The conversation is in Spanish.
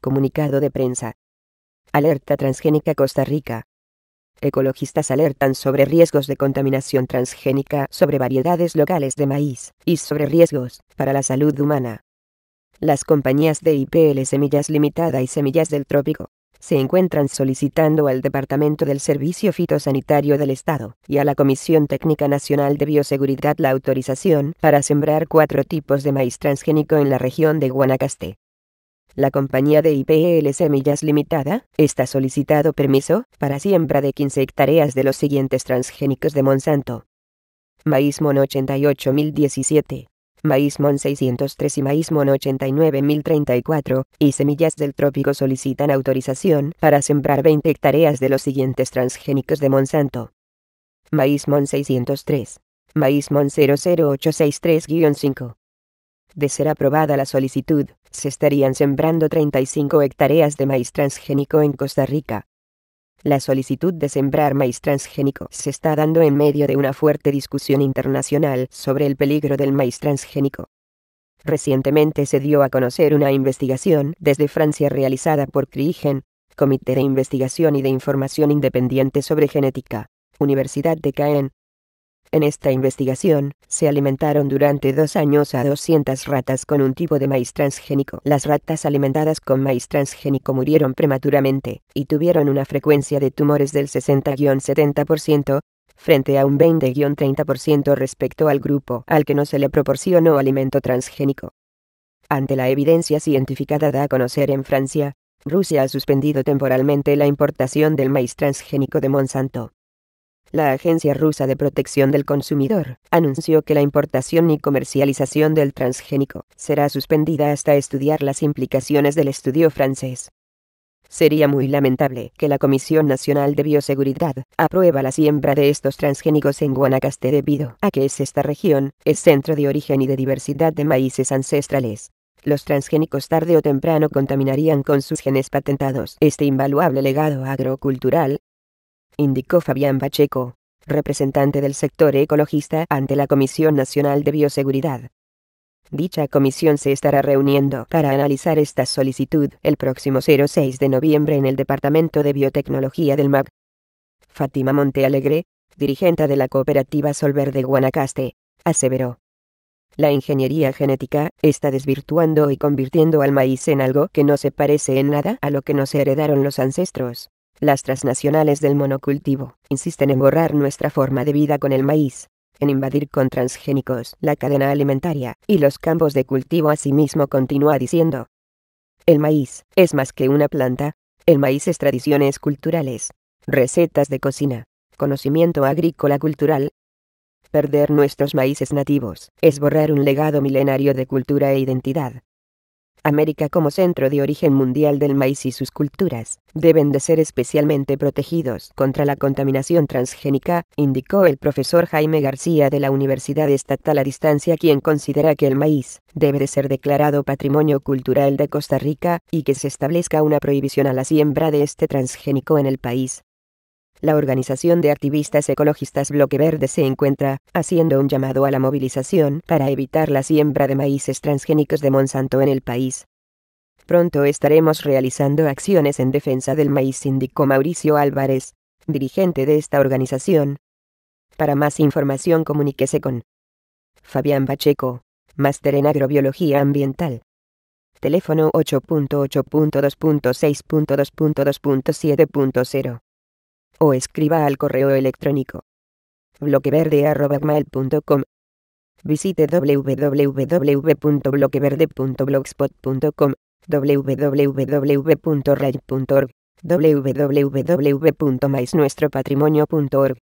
Comunicado de prensa. Alerta transgénica Costa Rica. Ecologistas alertan sobre riesgos de contaminación transgénica sobre variedades locales de maíz, y sobre riesgos para la salud humana. Las compañías de IPL Semillas Limitada y Semillas del Trópico se encuentran solicitando al Departamento del Servicio Fitosanitario del Estado y a la Comisión Técnica Nacional de Bioseguridad la autorización para sembrar cuatro tipos de maíz transgénico en la región de Guanacaste. La compañía de IPL Semillas Limitada está solicitado permiso para siembra de 15 hectáreas de los siguientes transgénicos de Monsanto. Maíz Mon 88017, Maíz Mon 603 y Maíz Mon 89034, y Semillas del Trópico solicitan autorización para sembrar 20 hectáreas de los siguientes transgénicos de Monsanto. Maíz Mon 603, Maíz Mon 00863-5 de ser aprobada la solicitud, se estarían sembrando 35 hectáreas de maíz transgénico en Costa Rica. La solicitud de sembrar maíz transgénico se está dando en medio de una fuerte discusión internacional sobre el peligro del maíz transgénico. Recientemente se dio a conocer una investigación desde Francia realizada por CRIGEN, Comité de Investigación y de Información Independiente sobre Genética, Universidad de Caen, en esta investigación, se alimentaron durante dos años a 200 ratas con un tipo de maíz transgénico. Las ratas alimentadas con maíz transgénico murieron prematuramente, y tuvieron una frecuencia de tumores del 60-70%, frente a un 20-30% respecto al grupo al que no se le proporcionó alimento transgénico. Ante la evidencia científica dada a conocer en Francia, Rusia ha suspendido temporalmente la importación del maíz transgénico de Monsanto. La Agencia Rusa de Protección del Consumidor anunció que la importación y comercialización del transgénico será suspendida hasta estudiar las implicaciones del estudio francés. Sería muy lamentable que la Comisión Nacional de Bioseguridad aprueba la siembra de estos transgénicos en Guanacaste debido a que es esta región, es centro de origen y de diversidad de maíces ancestrales. Los transgénicos tarde o temprano contaminarían con sus genes patentados este invaluable legado agrocultural indicó Fabián Pacheco, representante del sector ecologista ante la Comisión Nacional de Bioseguridad. Dicha comisión se estará reuniendo para analizar esta solicitud el próximo 06 de noviembre en el Departamento de Biotecnología del MAC. Fátima Montealegre, dirigente de la cooperativa Solver de Guanacaste, aseveró. La ingeniería genética está desvirtuando y convirtiendo al maíz en algo que no se parece en nada a lo que nos heredaron los ancestros. Las transnacionales del monocultivo insisten en borrar nuestra forma de vida con el maíz, en invadir con transgénicos la cadena alimentaria y los campos de cultivo. Asimismo continúa diciendo, el maíz es más que una planta, el maíz es tradiciones culturales, recetas de cocina, conocimiento agrícola cultural. Perder nuestros maíces nativos es borrar un legado milenario de cultura e identidad. América como centro de origen mundial del maíz y sus culturas deben de ser especialmente protegidos contra la contaminación transgénica, indicó el profesor Jaime García de la Universidad Estatal a Distancia quien considera que el maíz debe de ser declarado Patrimonio Cultural de Costa Rica y que se establezca una prohibición a la siembra de este transgénico en el país. La organización de activistas ecologistas Bloque Verde se encuentra haciendo un llamado a la movilización para evitar la siembra de maíces transgénicos de Monsanto en el país. Pronto estaremos realizando acciones en defensa del maíz, síndico Mauricio Álvarez, dirigente de esta organización. Para más información comuníquese con Fabián Pacheco, máster en agrobiología ambiental. Teléfono 8.8.2.6.2.2.7.0 o escriba al correo electrónico bloqueverde.com. Visite www.bloqueverde.blogspot.com, www.ray.org, www.maisnuestropatrimonio.org